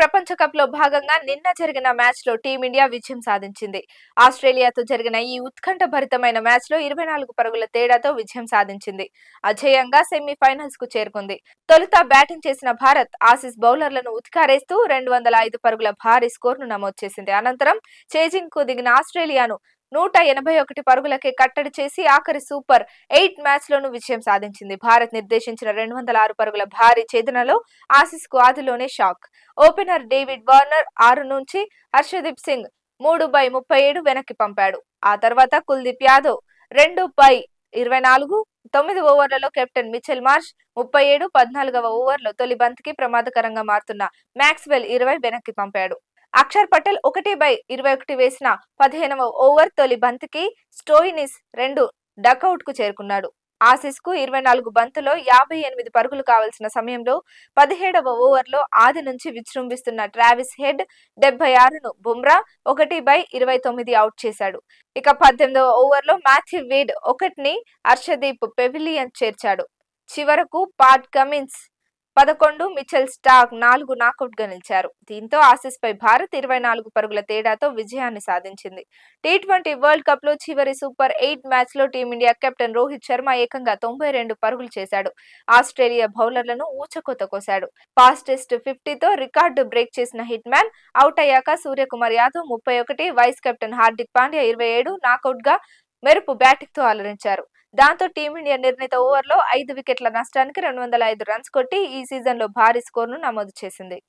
ప్రపంచ కప్ లో భాగంగా నిన్న జరిగిన మ్యాచ్ లో టీమిండియా విజయం సాధించింది ఆస్ట్రేలియాతో జరిగిన ఈ ఉత్కంఠ భరితమైన మ్యాచ్ లో ఇరవై నాలుగు పరుగుల తేడాతో విజయం సాధించింది అజేయంగా సెమీఫైనల్స్ కు చేరుకుంది తొలుత బ్యాటింగ్ చేసిన భారత్ ఆసిస్ బౌలర్లను ఉత్కారేస్తూ రెండు వందల ఐదు పరుగుల భారీ స్కోర్ ను నమోదు చేసింది అనంతరం చేజింగ్ కు దిగిన ఆస్ట్రేలియాను నూట ఎనభై ఒకటి పరుగులకే కట్టడి చేసి ఆఖరి సూపర్ ఎయిట్ మ్యాచ్ లోనూ విజయం సాధించింది భారత్ నిర్దేశించిన రెండు వందల ఆరు పరుగుల భారీ ఛేదనలో కు ఆదిలోనే షాక్ ఓపెనర్ డేవిడ్ వార్నర్ ఆరు నుంచి హర్షదీప్ సింగ్ మూడు బై ముప్పై ఏడు వెనక్కి పంపాడు ఆ తర్వాత కుల్దీప్ యాదవ్ రెండు బై ఇరవై నాలుగు తొమ్మిది ఓవర్లలో కెప్టెన్ మిచెల్ మార్చ్ ముప్పై ఏడు పద్నాలుగవ ఓవర్లో తొలి కి ప్రమాదకరంగా మారుతున్న మ్యాక్స్వెల్ ఇరవై వెనక్కి పంపాడు అక్షర్ పటేల్ ఒకటి బై ఇరవై ఒకటి వేసిన పదిహేనవ ఓవర్ తొలి బంతికి స్టోయినిస్ రెండు కు చేరుకున్నాడు కు ఇరవై నాలుగు బంతులో యాభై ఎనిమిది పరుగులు కావాల్సిన సమయంలో పదిహేడవ ఓవర్లో ఆది నుంచి విజృంభిస్తున్న ట్రావిస్ హెడ్ డెబ్బై ఆరును బుమ్రా ఒకటి బై ఇరవై తొమ్మిది అవుట్ చేశాడు ఇక పద్దెనిమిదవ ఓవర్లో మాథ్యూ వీడ్ ఒకటిని హర్షదీప్ పెవిలియన్ చేర్చాడు చివరకు పాట్ కమిన్స్ పదకొండు మిచెల్ స్టాక్ నాలుగు నాకౌట్గా నిలిచారు దీంతో పై భారత్ ఇరవై నాలుగు పరుగుల తేడాతో విజయాన్ని సాధించింది టీ ట్వంటీ వరల్డ్ కప్ లో చివరి సూపర్ ఎయిట్ మ్యాచ్ లో టీమిండియా కెప్టెన్ రోహిత్ శర్మ ఏకంగా తొంభై రెండు పరుగులు చేశాడు ఆస్ట్రేలియా బౌలర్లను ఊచకోత కోశాడు ఫాస్టెస్ట్ ఫిఫ్టీతో రికార్డు బ్రేక్ చేసిన హిట్ మ్యాన్ అవుట్ అయ్యాక సూర్యకుమార్ యాదవ్ ముప్పై ఒకటి వైస్ కెప్టెన్ హార్దిక్ పాండ్యా ఇరవై ఏడు గా మెరుపు బ్యాటింగ్ తో అలరించారు దాంతో టీమిండియా నిర్ణీత ఓవర్లో ఐదు వికెట్ల నష్టానికి రెండు వందల ఐదు రన్స్ కొట్టి ఈ సీజన్లో భారీ స్కోర్ను నమోదు చేసింది